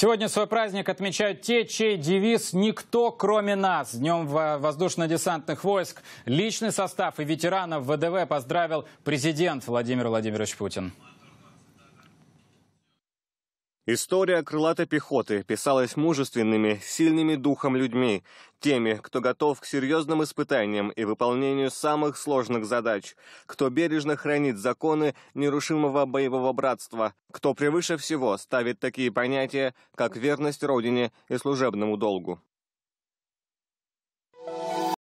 Сегодня свой праздник отмечают те, чей девиз «Никто, кроме нас». Днем воздушно-десантных войск личный состав и ветеранов ВДВ поздравил президент Владимир Владимирович Путин. История крылатой пехоты писалась мужественными, сильными духом людьми, теми, кто готов к серьезным испытаниям и выполнению самых сложных задач, кто бережно хранит законы нерушимого боевого братства, кто превыше всего ставит такие понятия, как верность Родине и служебному долгу.